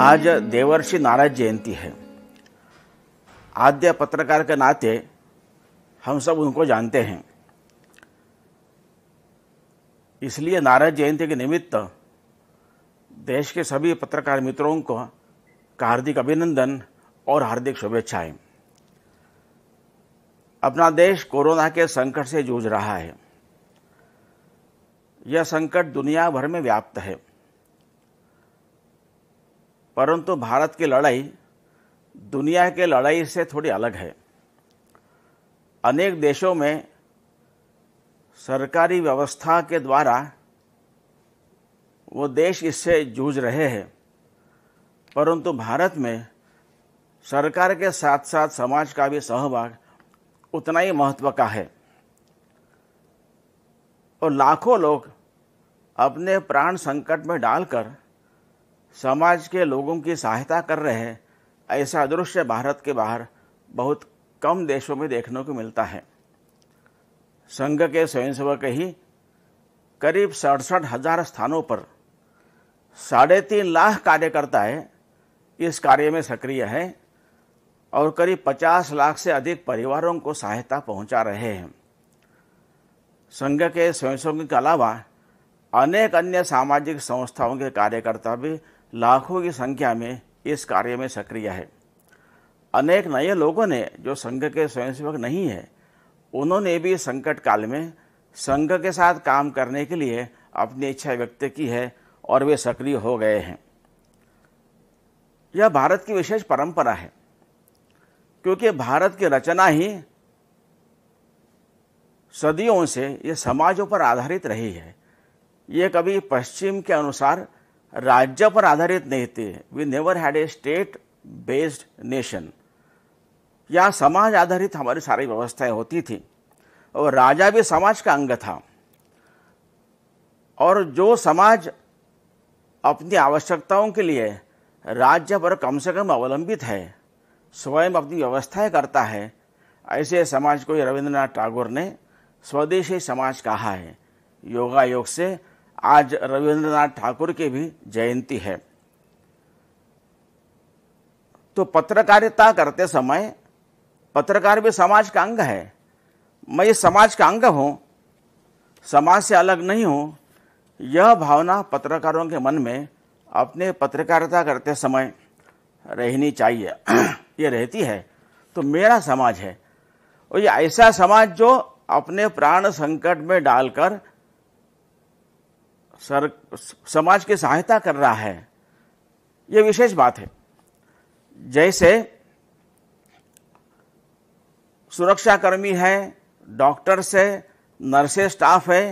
आज देवर्षि नारद जयंती है आद्य पत्रकार के नाते हम सब उनको जानते हैं इसलिए नारद जयंती के निमित्त देश के सभी पत्रकार मित्रों को हार्दिक अभिनंदन और हार्दिक शुभेच्छाएं अपना देश कोरोना के संकट से जूझ रहा है यह संकट दुनिया भर में व्याप्त है परंतु भारत की लड़ाई दुनिया के लड़ाई से थोड़ी अलग है अनेक देशों में सरकारी व्यवस्था के द्वारा वो देश इससे जूझ रहे हैं परंतु भारत में सरकार के साथ साथ समाज का भी सहभाग उतना ही महत्व का है और लाखों लोग अपने प्राण संकट में डालकर समाज के लोगों की सहायता कर रहे हैं ऐसा दृश्य भारत के बाहर बहुत कम देशों में देखने को मिलता है संघ के स्वयंसेवक ही करीब सड़सठ हजार स्थानों पर साढ़े तीन लाख कार्यकर्ता है इस कार्य में सक्रिय है और करीब पचास लाख से अधिक परिवारों को सहायता पहुंचा रहे हैं संघ के स्वयंसेवक के अलावा अनेक अन्य सामाजिक संस्थाओं के कार्यकर्ता भी लाखों की संख्या में इस कार्य में सक्रिय है अनेक नए लोगों ने जो संघ के स्वयंसेवक नहीं है उन्होंने भी संकट काल में संघ के साथ काम करने के लिए अपनी इच्छा व्यक्त की है और वे सक्रिय हो गए हैं यह भारत की विशेष परंपरा है क्योंकि भारत की रचना ही सदियों से यह समाजों पर आधारित रही है ये कभी पश्चिम के अनुसार राज्य पर आधारित नहीं थे we never had a state based nation या समाज आधारित हमारी सारी व्यवस्थाएं होती थी और राजा भी समाज का अंग था और जो समाज अपनी आवश्यकताओं के लिए राज्य पर कम से कम अवलंबित है स्वयं अपनी व्यवस्थाएं करता है ऐसे समाज को रविंद्रनाथ टैगोर ने स्वदेशी समाज कहा है योगा योग से आज रविंद्रनाथ ठाकुर की भी जयंती है तो पत्रकारिता करते समय पत्रकार भी समाज का अंग है मैं ये समाज का अंग हूँ समाज से अलग नहीं हूँ यह भावना पत्रकारों के मन में अपने पत्रकारिता करते समय रहनी चाहिए ये रहती है तो मेरा समाज है और ये ऐसा समाज जो अपने प्राण संकट में डालकर सर समाज की सहायता कर रहा है यह विशेष बात है जैसे सुरक्षाकर्मी है डॉक्टर्स है नर्सेज स्टाफ है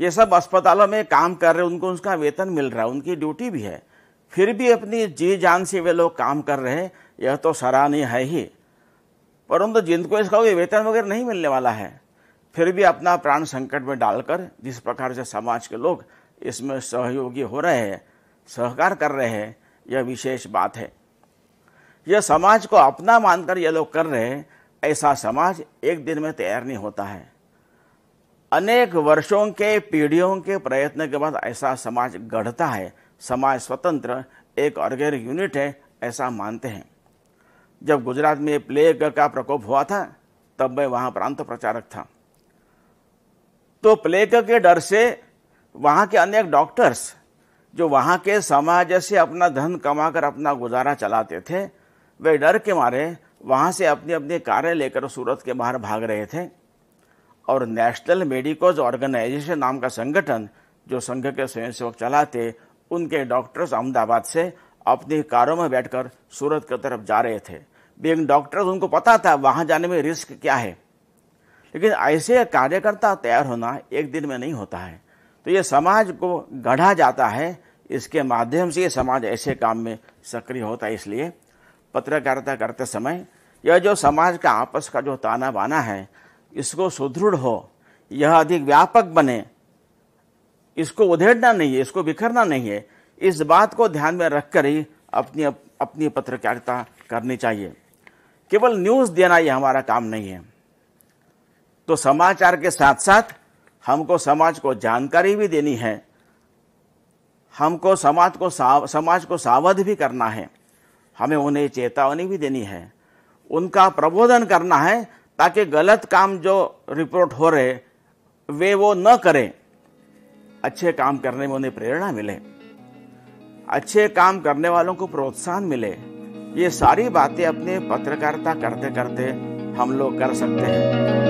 ये सब अस्पतालों में काम कर रहे उनको उसका वेतन मिल रहा है उनकी ड्यूटी भी है फिर भी अपनी जी जान से वे लोग काम कर रहे हैं यह तो सराहनीय है ही परंतु जिनको इसका कोई वेतन वगैरह नहीं मिलने वाला है फिर भी अपना प्राण संकट में डालकर जिस प्रकार से समाज के लोग इसमें सहयोगी हो रहे हैं सहकार कर रहे हैं यह विशेष बात है यह समाज को अपना मानकर ये लोग कर रहे हैं ऐसा समाज एक दिन में तैयार नहीं होता है अनेक वर्षों के पीढ़ियों के प्रयत्न के बाद ऐसा समाज गढ़ता है समाज स्वतंत्र एक ऑर्गेनिक यूनिट है ऐसा मानते हैं जब गुजरात में प्लेग का प्रकोप हुआ था तब मैं वहां प्रांत प्रचारक था तो प्लेग के डर से वहाँ के अनेक डॉक्टर्स जो वहाँ के समाज से अपना धन कमाकर अपना गुजारा चलाते थे वे डर के मारे वहाँ से अपने अपने कार्य लेकर सूरत के बाहर भाग रहे थे और नेशनल मेडिकोज ऑर्गेनाइजेशन नाम का संगठन जो संघ के स्वयंसेवक चलाते उनके डॉक्टर्स अहमदाबाद से अपने कारों में बैठकर सूरत की तरफ जा रहे थे बींग डॉक्टर्स उनको पता था वहाँ जाने में रिस्क क्या है लेकिन ऐसे कार्यकर्ता तैयार होना एक दिन में नहीं होता है तो ये समाज को गढ़ा जाता है इसके माध्यम से ये समाज ऐसे काम में सक्रिय होता है इसलिए पत्रकारिता करते समय यह जो समाज का आपस का जो ताना बाना है इसको सुदृढ़ हो यह अधिक व्यापक बने इसको उधेड़ना नहीं है इसको बिखरना नहीं है इस बात को ध्यान में रखकर ही अपनी अपनी पत्रकारिता करनी चाहिए केवल न्यूज़ देना ये हमारा काम नहीं है तो समाचार के साथ साथ हमको समाज को जानकारी भी देनी है हमको समाज को समाज को सावध भी करना है हमें उन्हें चेतावनी भी देनी है उनका प्रबोधन करना है ताकि गलत काम जो रिपोर्ट हो रहे वे वो न करें अच्छे काम करने में उन्हें प्रेरणा मिले अच्छे काम करने वालों को प्रोत्साहन मिले ये सारी बातें अपने पत्रकारिता करते करते हम लोग कर सकते हैं